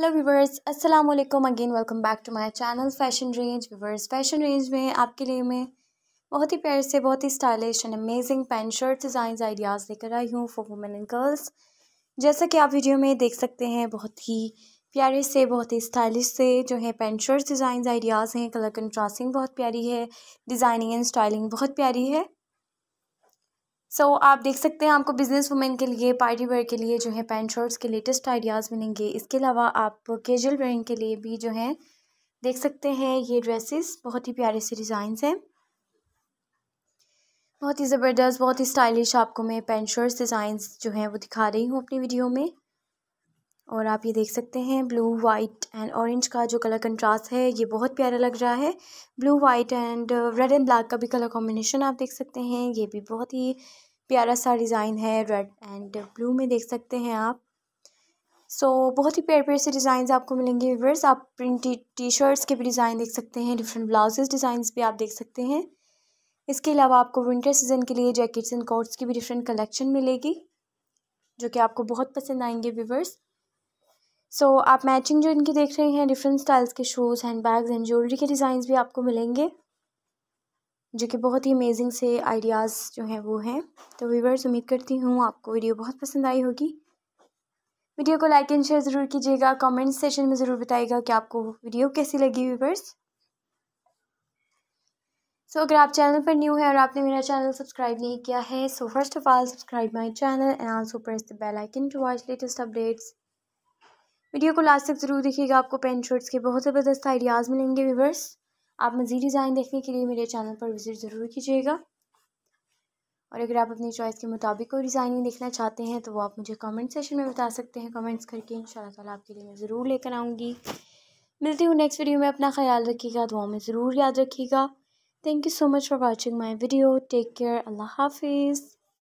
hello viewers अस्सलाम वालेकुम again welcome back to my channel fashion range viewers fashion range में आपके लिए मैं बहुत ही प्यार से बहुत ही stylish and amazing pant shirt design ideas लेकर आई हूँ फॉर वुमेन एंड गर्ल्स जैसा कि आप वीडियो में देख सकते हैं बहुत ही प्यारे से बहुत ही स्टाइलिश से जो है पेंट शर्ट डिज़ाइन आइडियाज़ हैं कलर कंट्रास्टिंग बहुत प्यारी है डिज़ाइनिंग एंड स्टाइलिंग बहुत प्यारी है सो so, आप देख सकते हैं आपको बिज़नेस वुमेन के लिए पार्टी वेयर के लिए जो है पैंट शर्ट्स के लेटेस्ट आइडियाज़ मिलेंगे इसके अलावा आप केजल वेयरिंग के लिए भी जो है देख सकते हैं ये ड्रेसेस बहुत ही प्यारे से डिज़ाइंस हैं बहुत ही ज़बरदस्त बहुत ही स्टाइलिश आपको मैं पेंट शर्ट्स डिज़ाइंस जो हैं वो दिखा रही हूँ अपनी वीडियो में और आप ये देख सकते हैं ब्लू वाइट एंड ऑरेंज का जो कलर कंट्रास्ट है ये बहुत प्यारा लग रहा है blue white and red and black का भी कलर कॉम्बिनेशन आप देख सकते हैं ये भी बहुत ही प्यारा सा डिज़ाइन है रेड एंड ब्लू में देख सकते हैं आप सो so, बहुत ही प्यारे प्यारे से डिज़ाइन आपको मिलेंगे व्यवर्स आप प्रिंटेड टी शर्ट्स के भी डिज़ाइन देख सकते हैं डिफरेंट ब्लाउजेज डिज़ाइन भी आप देख सकते हैं इसके अलावा आपको विंटर सीजन के लिए जैकेट्स एंड कोट्स की भी डिफरेंट कलेक्शन मिलेगी जो कि आपको बहुत पसंद आएंगे व्यूवर्स सो so, आप मैचिंग जो इनकी देख रहे हैं डिफरेंट स्टाइल्स के shoes hand bags and jewellery के डिज़ाइन भी आपको मिलेंगे जो कि बहुत ही अमेजिंग से आइडियाज़ जो हैं वो हैं तो व्यूवर्स उम्मीद करती हूँ आपको वीडियो बहुत पसंद आई होगी वीडियो को लाइक एंड शेयर ज़रूर कीजिएगा कमेंट सेशन में ज़रूर बताइएगा कि आपको वीडियो कैसी लगी व्यूवर्स सो अगर आप चैनल पर न्यू है और आपने मेरा चैनल सब्सक्राइब नहीं किया है so first of all subscribe my channel and also press the bell icon to watch latest updates video को लास्ट तक ज़रूर देखिएगा आपको पेन शर्ट्स के बहुत ज़बरदस्त आइडियाज़ मिलेंगे व्यूवर्स आप मज़ीद डिज़ाइन देखने के लिए मेरे चैनल पर विज़िट ज़रूर कीजिएगा और अगर आप अपनी चॉइस के मुताबिक कोई डिज़ाइनिंग देखना चाहते हैं तो वो आप मुझे कमेंट सेशन में बता सकते हैं कमेंट्स करके इन ताला आपके लिए मैं ज़रूर लेकर आऊँगी मिलती हूँ नेक्स्ट वीडियो में अपना ख्याल रखिएगा दुआ में ज़रूर याद रखिएगा thank you so much for watching my video take care अल्लाह हाफिज़